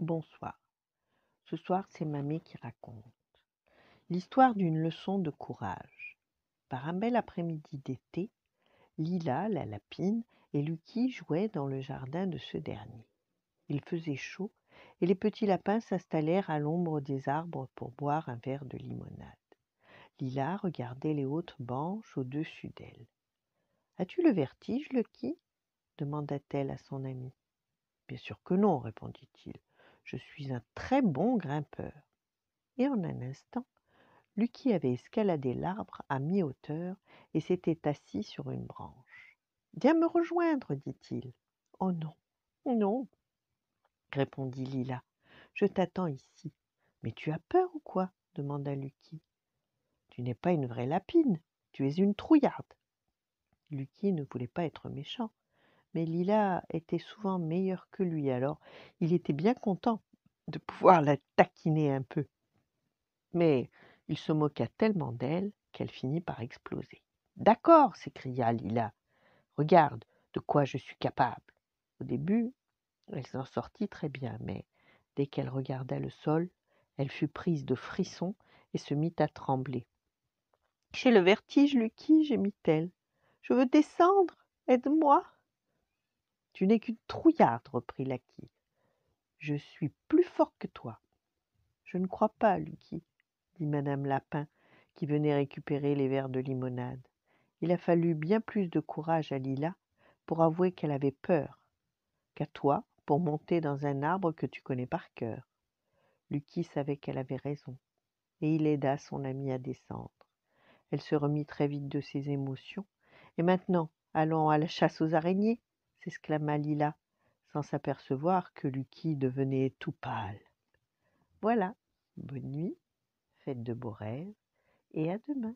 Bonsoir. Ce soir, c'est Mamé qui raconte l'histoire d'une leçon de courage. Par un bel après-midi d'été, Lila, la lapine, et Lucky jouaient dans le jardin de ce dernier. Il faisait chaud et les petits lapins s'installèrent à l'ombre des arbres pour boire un verre de limonade. Lila regardait les hautes branches au-dessus d'elle. As-tu le vertige, Lucky demanda-t-elle à son ami. Bien sûr que non, répondit-il. Je suis un très bon grimpeur. Et en un instant, Lucky avait escaladé l'arbre à mi-hauteur et s'était assis sur une branche. Viens me rejoindre, dit-il. Oh non, non, répondit Lila. Je t'attends ici. Mais tu as peur ou quoi demanda Lucky. Tu n'es pas une vraie lapine, tu es une trouillarde. Lucky ne voulait pas être méchant, mais Lila était souvent meilleure que lui, alors il était bien content de pouvoir la taquiner un peu. Mais il se moqua tellement d'elle qu'elle finit par exploser. D'accord, s'écria Lila. Regarde de quoi je suis capable. Au début, elle s'en sortit très bien, mais dès qu'elle regarda le sol, elle fut prise de frissons et se mit à trembler. J'ai le vertige, Lucky, gémit-elle. Je veux descendre, aide-moi. Tu n'es qu'une trouillarde, reprit Lucky. Je suis plus fort que toi. Je ne crois pas, Lucky, dit madame Lapin, qui venait récupérer les verres de limonade. Il a fallu bien plus de courage à Lila pour avouer qu'elle avait peur qu'à toi pour monter dans un arbre que tu connais par cœur. Lucky savait qu'elle avait raison, et il aida son amie à descendre. Elle se remit très vite de ses émotions, et maintenant, allons à la chasse aux araignées, s'exclama Lila, sans s'apercevoir que Lucky devenait tout pâle. Voilà, bonne nuit, faites de beaux rêves, et à demain.